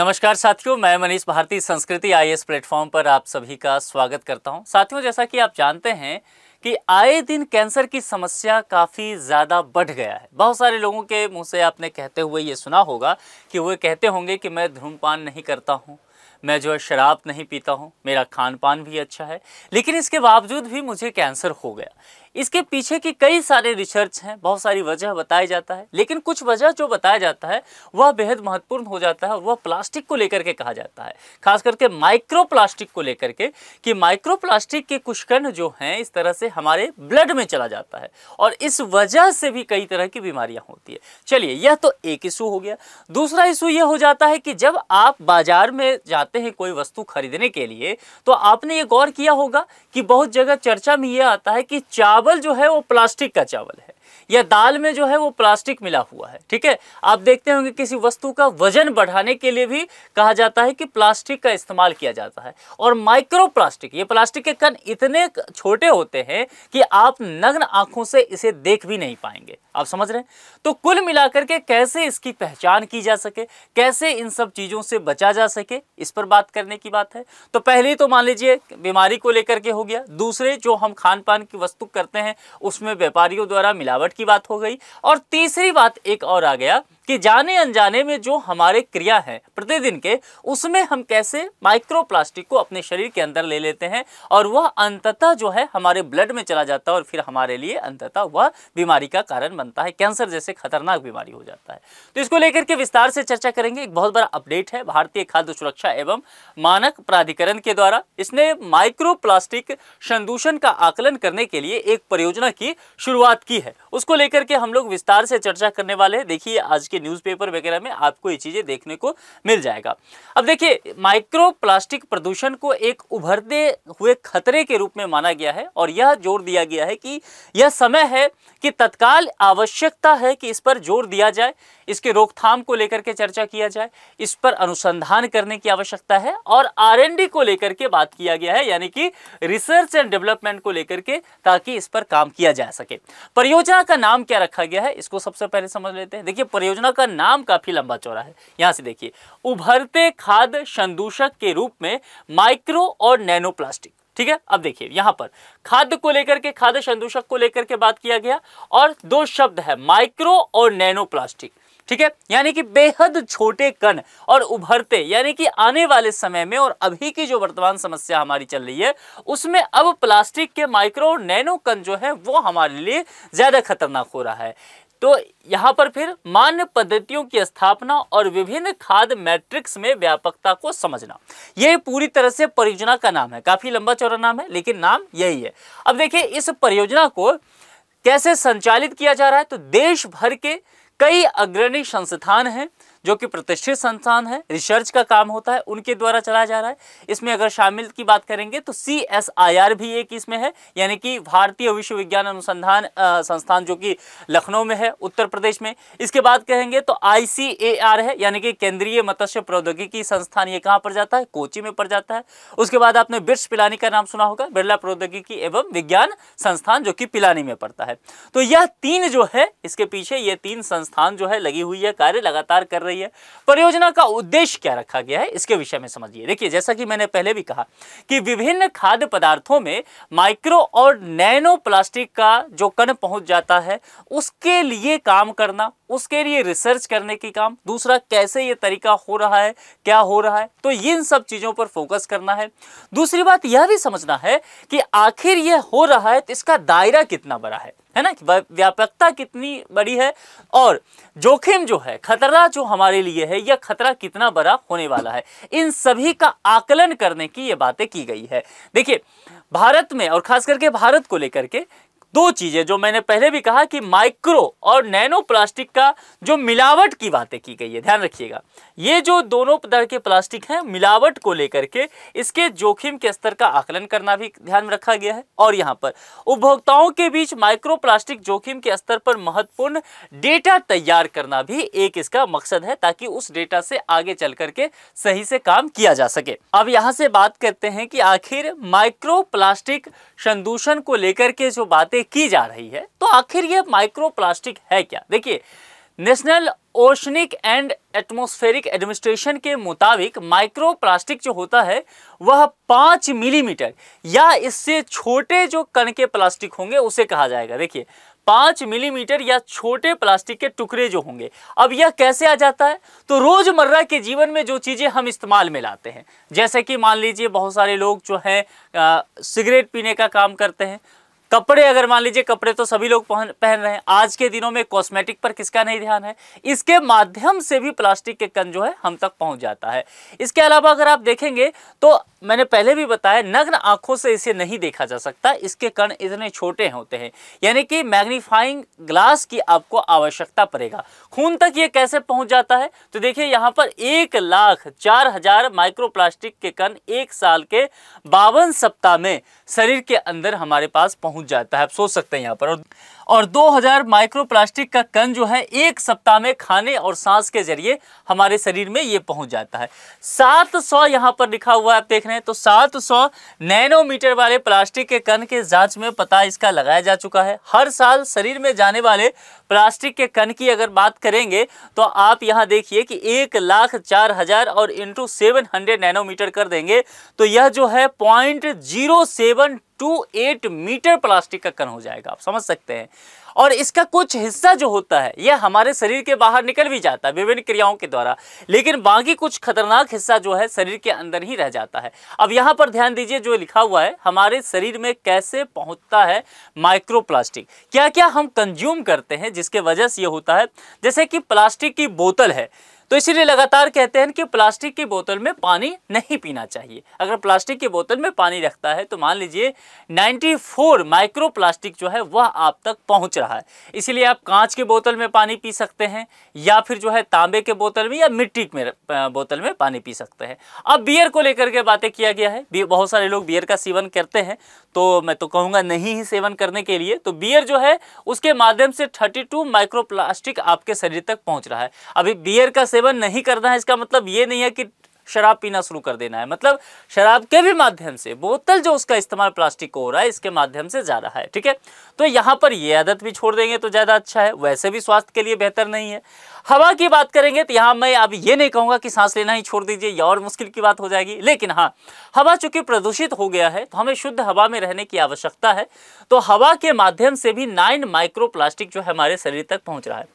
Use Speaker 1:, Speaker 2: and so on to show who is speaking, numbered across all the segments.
Speaker 1: नमस्कार साथियों मैं मनीष भारती संस्कृति आई प्लेटफॉर्म पर आप सभी का स्वागत करता हूं साथियों जैसा कि आप जानते हैं कि आए दिन कैंसर की समस्या काफ़ी ज़्यादा बढ़ गया है बहुत सारे लोगों के मुंह से आपने कहते हुए ये सुना होगा कि वे कहते होंगे कि मैं धूमपान नहीं करता हूँ मैं जो है शराब नहीं पीता हूँ मेरा खान पान भी अच्छा है लेकिन इसके बावजूद भी मुझे कैंसर हो गया इसके पीछे की कई सारे रिसर्च हैं बहुत सारी वजह बताया जाता है लेकिन कुछ वजह जो बताया जाता है वह बेहद महत्वपूर्ण हो जाता है और वह प्लास्टिक को लेकर के कहा जाता है खास करके माइक्रो प्लास्टिक को लेकर के कि माइक्रो प्लास्टिक के कुछ कण जो हैं इस तरह से हमारे ब्लड में चला जाता है और इस वजह से भी कई तरह की बीमारियां होती है चलिए यह तो एक इशू हो गया दूसरा इशू यह हो जाता है कि जब आप बाजार में जाते हैं कोई वस्तु खरीदने के लिए तो आपने ये गौर किया होगा कि बहुत जगह चर्चा में यह आता है कि चार चावल जो है वो प्लास्टिक का चावल है या दाल में जो है वो प्लास्टिक मिला हुआ है ठीक है आप देखते होंगे किसी वस्तु का वजन बढ़ाने के लिए भी कहा जाता है कि प्लास्टिक का इस्तेमाल किया जाता है और माइक्रो प्लास्टिक ये प्लास्टिक के कण इतने छोटे होते हैं कि आप नग्न आंखों से इसे देख भी नहीं पाएंगे आप समझ रहे हैं तो कुल मिलाकर के कैसे इसकी पहचान की जा सके कैसे इन सब चीज़ों से बचा जा सके इस पर बात करने की बात है तो पहले तो मान लीजिए बीमारी को लेकर के हो गया दूसरे जो हम खान पान की वस्तु करते हैं उसमें व्यापारियों द्वारा मिलावट की बात हो गई और तीसरी बात एक और आ गया कि जाने अनजाने में जो हमारे क्रिया है प्रतिदिन के उसमें हम कैसे माइक्रोप्लास्टिक को अपने शरीर के अंदर ले लेते हैं और वह अंततः जो है हमारे ब्लड में चला जाता है और फिर हमारे लिए अंततः वह बीमारी का कारण बनता है कैंसर जैसे खतरनाक बीमारी हो जाता है तो इसको लेकर के विस्तार से चर्चा करेंगे एक बहुत बड़ा अपडेट है भारतीय खाद्य सुरक्षा एवं मानक प्राधिकरण के द्वारा इसने माइक्रो प्लास्टिक संदूषण का आकलन करने के लिए एक परियोजना की शुरुआत की है उसको लेकर के हम लोग विस्तार से चर्चा करने वाले देखिए आज के आपके न्यूज़पेपर वगैरह में आपको ये चीज़ें देखने को मिल जाएगा अब देखिए माइक्रो प्लास्टिक प्रदूषण को एक उभरते हुए खतरे के रूप में माना गया है और यह जोर दिया गया है कि यह समय है कि तत्काल आवश्यकता है कि इस पर जोर दिया जाए इसके रोकथाम को लेकर के चर्चा किया जाए इस पर अनुसंधान करने की आवश्यकता है और आर को लेकर के बात किया गया है यानी कि रिसर्च एंड डेवलपमेंट को लेकर के ताकि इस पर काम किया जा सके परियोजना का नाम क्या रखा गया है इसको सबसे पहले समझ लेते हैं देखिए परियोजना दोनों का नाम काफ़ी लंबा चौड़ा है यहां से देखिए उभरते खाद संदूषक के रूप में माइक्रो और नैनो प्लास्टिक ठीक है अब देखिए यहां पर खाद्य को लेकर के खाद्य संदूषक को लेकर के बात किया गया और दो शब्द है माइक्रो और नैनो प्लास्टिक ठीक है यानी कि बेहद छोटे कण और उभरते यानी कि आने वाले समय में और अभी की जो वर्तमान समस्या हमारी चल रही है उसमें अब प्लास्टिक के माइक्रो और नैनो कण जो है वो हमारे लिए ज़्यादा खतरनाक हो रहा है तो यहाँ पर फिर मान्य पद्धतियों की स्थापना और विभिन्न खाद मैट्रिक्स में व्यापकता को समझना यह पूरी तरह से परियोजना का नाम है काफ़ी लंबा चौड़ा नाम है लेकिन नाम यही है अब देखिए इस परियोजना को कैसे संचालित किया जा रहा है तो देश भर के कई अग्रणी संस्थान हैं जो कि प्रतिष्ठित संस्थान है रिसर्च का काम होता है उनके द्वारा चलाया जा रहा है इसमें अगर शामिल की बात करेंगे तो सी एस आई आर भी एक इसमें है यानी कि भारतीय विश्वविज्ञान अनुसंधान संस्थान जो कि लखनऊ में है उत्तर प्रदेश में इसके बाद कहेंगे तो आई सी ए आर है यानी कि केंद्रीय मत्स्य प्रौद्योगिकी संस्थान ये कहाँ पर जाता है कोची में पड़ जाता है उसके बाद आपने बिर्स पिलानी का नाम सुना होगा बिरला प्रौद्योगिकी एवं विज्ञान संस्थान जो कि पिलानी में पड़ता है तो यह तीन जो है इसके पीछे ये तीन संस्थान जो है लगी हुई है कार्य लगातार कर रही है परियोजना का उद्देश्य क्या रखा गया है इसके विषय में समझिए देखिए जैसा कि मैंने पहले भी कहा कि विभिन्न खाद्य पदार्थों में माइक्रो और नैनो प्लास्टिक का जो कण पहुंच जाता है उसके लिए काम करना उसके लिए रिसर्च करने की काम दूसरा कैसे ये तरीका हो रहा है क्या हो रहा है तो इन सब चीज़ों पर फोकस करना है दूसरी बात यह भी समझना है कि आखिर यह हो रहा है तो इसका दायरा कितना बड़ा है है ना व्यापकता कितनी बड़ी है और जोखिम जो है खतरा जो हमारे लिए है यह खतरा कितना बड़ा होने वाला है इन सभी का आकलन करने की ये बातें की गई है देखिए भारत में और खास करके भारत को लेकर के दो चीज़ें जो मैंने पहले भी कहा कि माइक्रो और नैनो प्लास्टिक का जो मिलावट की बातें की गई है ध्यान रखिएगा ये जो दोनों तरह के प्लास्टिक हैं मिलावट को लेकर के इसके जोखिम के स्तर का आकलन करना भी ध्यान में रखा गया है और यहाँ पर उपभोक्ताओं के बीच माइक्रो प्लास्टिक जोखिम के स्तर पर महत्वपूर्ण डेटा तैयार करना भी एक इसका मकसद है ताकि उस डेटा से आगे चल करके सही से काम किया जा सके अब यहाँ से बात करते हैं कि आखिर माइक्रो प्लास्टिक संदूषण को लेकर के जो बातें बातें की जा रही है तो आखिर ये माइक्रो प्लास्टिक है क्या देखिए national oceanic and atmospheric administration के मुताबिक माइक्रो प्लास्टिक जो होता है वह पाँच मिलीमीटर या इससे छोटे जो कण के प्लास्टिक होंगे उसे कहा जाएगा देखिए पाँच मिलीमीटर या छोटे प्लास्टिक के टुकड़े जो होंगे अब यह कैसे आ जाता है तो रोज़मर्रा के जीवन में जो चीज़ें हम इस्तेमाल में लाते हैं जैसे कि मान लीजिए बहुत सारे लोग जो हैं सिगरेट पीने का काम करते हैं कपड़े अगर मान लीजिए कपड़े तो सभी लोग पहन पहन रहे हैं आज के दिनों में कॉस्मेटिक पर किसका नहीं ध्यान है इसके माध्यम से भी प्लास्टिक के कन जो है हम तक पहुंच जाता है इसके अलावा अगर आप देखेंगे तो मैंने पहले भी बताया नग्न आंखों से इसे नहीं देखा जा सकता इसके कण इतने छोटे होते हैं यानी कि मैग्नीफाइंग ग्लास की आपको आवश्यकता पड़ेगा खून तक ये कैसे पहुंच जाता है तो देखिए यहाँ पर एक लाख चार हजार माइक्रोप्लास्टिक के कण एक साल के बावन सप्ताह में शरीर के अंदर हमारे पास पहुंच जाता है आप सोच सकते हैं यहाँ पर और और 2000 माइक्रोप्लास्टिक का कण जो है एक सप्ताह में खाने और सांस के जरिए हमारे शरीर में ये पहुंच जाता है 700 सौ यहाँ पर लिखा हुआ आप देख रहे हैं तो 700 सौ नैनोमीटर वाले प्लास्टिक के कण के जांच में पता इसका लगाया जा चुका है हर साल शरीर में जाने वाले प्लास्टिक के कण की अगर बात करेंगे तो आप यहाँ देखिए कि एक लाख चार हजार और इंटू सेवन हंड्रेड नैनोमीटर कर देंगे तो यह जो है point zero seven 1.28 metre plastic का कण हो जाएगा आप समझ सकते हैं और इसका कुछ हिस्सा जो होता है यह हमारे शरीर के बाहर निकल भी जाता है विभिन्न क्रियाओं के द्वारा लेकिन बाकी कुछ खतरनाक हिस्सा जो है शरीर के अंदर ही रह जाता है अब यहाँ पर ध्यान दीजिए जो लिखा हुआ है हमारे शरीर में कैसे पहुँचता है माइक्रोप्लास्टिक क्या क्या हम कंज्यूम करते हैं जिसके वजह से ये होता है जैसे कि प्लास्टिक की बोतल है तो इसीलिए लगातार कहते हैं कि प्लास्टिक की बोतल में पानी नहीं पीना चाहिए अगर प्लास्टिक की बोतल में पानी रखता है तो मान लीजिए 94 माइक्रो प्लास्टिक जो है वह आप तक पहुंच रहा है इसीलिए आप कांच की बोतल में पानी पी सकते हैं या फिर जो है तांबे के बोतल में या मिट्टी में बोतल में पानी पी सकते हैं अब बियर को लेकर के बातें किया गया है बहुत सारे लोग बियर का सेवन करते हैं तो मैं तो कहूँगा नहीं ही सेवन करने के लिए तो बियर जो है उसके माध्यम से थर्टी माइक्रो प्लास्टिक आपके शरीर तक पहुँच रहा है अभी बियर का सेवन नहीं करना है इसका मतलब ये नहीं है कि शराब पीना शुरू कर देना है मतलब शराब के भी माध्यम से बोतल जो उसका इस्तेमाल प्लास्टिक को हो रहा है इसके माध्यम से जा रहा है ठीक है तो यहाँ पर ये आदत भी छोड़ देंगे तो ज़्यादा अच्छा है वैसे भी स्वास्थ्य के लिए बेहतर नहीं है हवा की बात करेंगे तो यहाँ मैं अब ये नहीं कहूँगा कि सांस लेना ही छोड़ दीजिए या और मुश्किल की बात हो जाएगी लेकिन हाँ हवा चूंकि प्रदूषित हो गया है तो हमें शुद्ध हवा में रहने की आवश्यकता है तो हवा के माध्यम से भी नाइन माइक्रो प्लास्टिक जो है हमारे शरीर तक पहुँच रहा है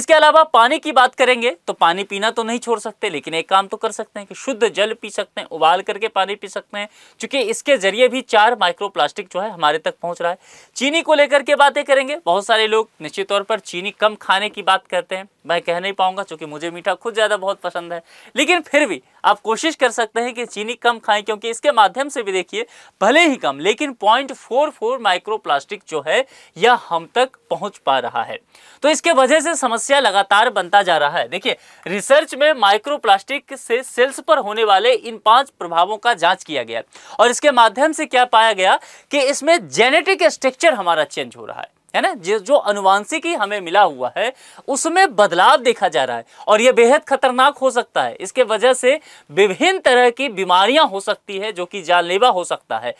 Speaker 1: इसके अलावा पानी की बात करेंगे तो पानी पीना तो नहीं छोड़ सकते लेकिन एक काम तो कर सकते हैं कि शुद्ध जल पी सकते हैं उबाल करके पानी पी सकते हैं क्योंकि इसके जरिए भी चार माइक्रोप्लास्टिक जो है हमारे तक पहुंच रहा है चीनी को लेकर के बातें करेंगे बहुत सारे लोग निश्चित तौर पर चीनी कम खाने की बात करते हैं मैं कह नहीं पाऊंगा क्योंकि मुझे मीठा खुद ज़्यादा बहुत पसंद है लेकिन फिर भी आप कोशिश कर सकते हैं कि चीनी कम खाएं क्योंकि इसके माध्यम से भी देखिए भले ही कम लेकिन पॉइंट फोर फोर माइक्रोप्लास्टिक जो है यह हम तक पहुंच पा रहा है तो इसके वजह से समस्या लगातार बनता जा रहा है देखिए रिसर्च में माइक्रो से सेल्स पर होने वाले इन पांच प्रभावों का जांच किया गया और इसके माध्यम से क्या पाया गया कि इसमें जेनेटिक स्ट्रक्चर हमारा चेंज हो रहा है है ना जो जो अनुवांशिकी हमें मिला हुआ है उसमें बदलाव देखा जा रहा है और यह बेहद खतरनाक हो सकता है इसके वजह से विभिन्न तरह की बीमारियां हो सकती है जो कि जानलेवा हो सकता है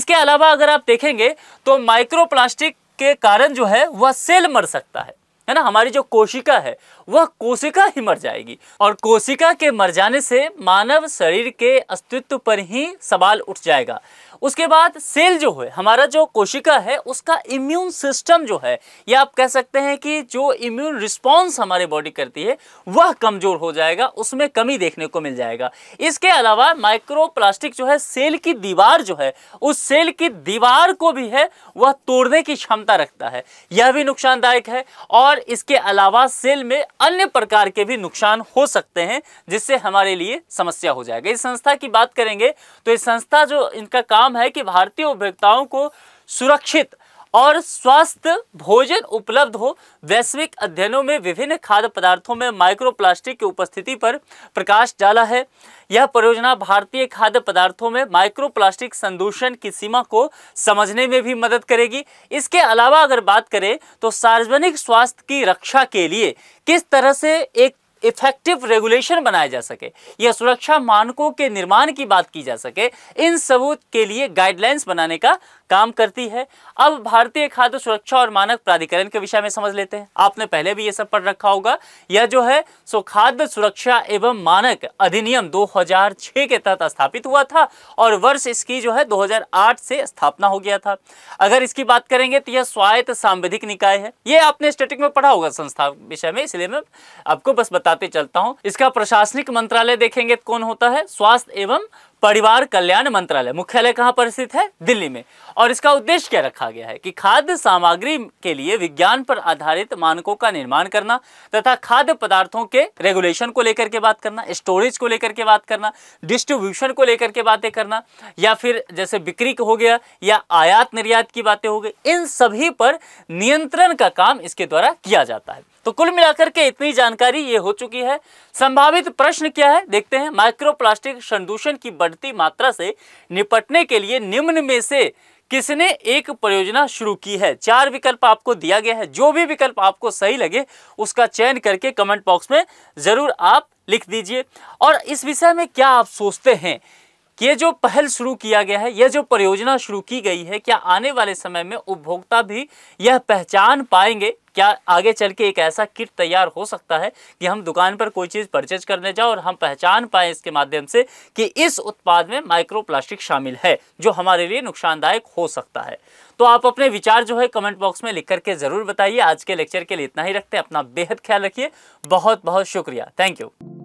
Speaker 1: इसके अलावा अगर आप देखेंगे तो माइक्रोप्लास्टिक के कारण जो है वह सेल मर सकता है है ना हमारी जो कोशिका है वह कोशिका ही मर जाएगी और कोशिका के मर जाने से मानव शरीर के अस्तित्व पर ही सवाल उठ जाएगा उसके बाद सेल जो है हमारा जो कोशिका है उसका इम्यून सिस्टम जो है या आप कह सकते हैं कि जो इम्यून रिस्पॉन्स हमारे बॉडी करती है वह कमज़ोर हो जाएगा उसमें कमी देखने को मिल जाएगा इसके अलावा माइक्रोप्लास्टिक जो है सेल की दीवार जो है उस सेल की दीवार को भी है वह तोड़ने की क्षमता रखता है यह भी नुकसानदायक है और इसके अलावा सेल में अन्य प्रकार के भी नुकसान हो सकते हैं जिससे हमारे लिए समस्या हो जाएगा इस संस्था की बात करेंगे तो इस संस्था जो इनका काम है कि भारतीय उपभोक्ताओं को सुरक्षित और स्वस्थ भोजन उपलब्ध हो वैश्विक अध्ययनों में विभिन्न खाद्य पदार्थों में माइक्रोप्लास्टिक की उपस्थिति पर प्रकाश डाला है यह परियोजना भारतीय खाद्य पदार्थों में माइक्रोप्लास्टिक संदूषण की सीमा को समझने में भी मदद करेगी इसके अलावा अगर बात करें तो सार्वजनिक स्वास्थ्य की रक्षा के लिए किस तरह से एक इफेक्टिव रेगुलेशन बनाया जा सके या सुरक्षा मानकों के निर्माण की बात की जा सके इन सबूत के लिए गाइडलाइंस बनाने का काम करती है अब भारतीय खाद्य सुरक्षा और मानक प्राधिकरण के विषय में समझ लेते हैं आपने पहले भी ये सब पढ़ रखा होगा यह जो है सो खाद्य सुरक्षा एवं मानक अधिनियम 2006 के तहत स्थापित हुआ था और वर्ष इसकी जो है 2008 से स्थापना हो गया था अगर इसकी बात करेंगे तो यह स्वायत्त सांविधिक निकाय है यह आपने स्टेटिक में पढ़ा होगा संस्था विषय में इसलिए मैं आपको बस बता बताते चलता हूँ इसका प्रशासनिक मंत्रालय देखेंगे तो कौन होता है स्वास्थ्य एवं परिवार कल्याण मंत्रालय मुख्यालय कहाँ पर स्थित है दिल्ली में और इसका उद्देश्य क्या रखा गया है कि खाद्य सामग्री के लिए विज्ञान पर आधारित मानकों का निर्माण करना तथा खाद्य पदार्थों के रेगुलेशन को लेकर के बात करना स्टोरेज को लेकर के बात करना डिस्ट्रीब्यूशन को लेकर के बातें करना या फिर जैसे बिक्री हो गया या आयात निर्यात की बातें हो गई इन सभी पर नियंत्रण का काम इसके द्वारा किया जाता है तो कुल मिलाकर के इतनी जानकारी ये हो चुकी है संभावित प्रश्न क्या है देखते हैं माइक्रोप्लास्टिक संदूषण की बढ़ती मात्रा से निपटने के लिए निम्न में से किसने एक परियोजना शुरू की है चार विकल्प आपको दिया गया है जो भी विकल्प आपको सही लगे उसका चयन करके कमेंट बॉक्स में ज़रूर आप लिख दीजिए और इस विषय में क्या आप सोचते हैं कि ये जो पहल शुरू किया गया है यह जो परियोजना शुरू की गई है क्या आने वाले समय में उपभोक्ता भी यह पहचान पाएंगे क्या आगे चल के एक ऐसा किट तैयार हो सकता है कि हम दुकान पर कोई चीज़ परचेज करने जाओ और हम पहचान पाएँ इसके माध्यम से कि इस उत्पाद में माइक्रो शामिल है जो हमारे लिए नुकसानदायक हो सकता है तो आप अपने विचार जो है कमेंट बॉक्स में लिख करके ज़रूर बताइए आज के लेक्चर के लिए इतना ही रखते हैं अपना बेहद ख्याल रखिए बहुत बहुत शुक्रिया थैंक यू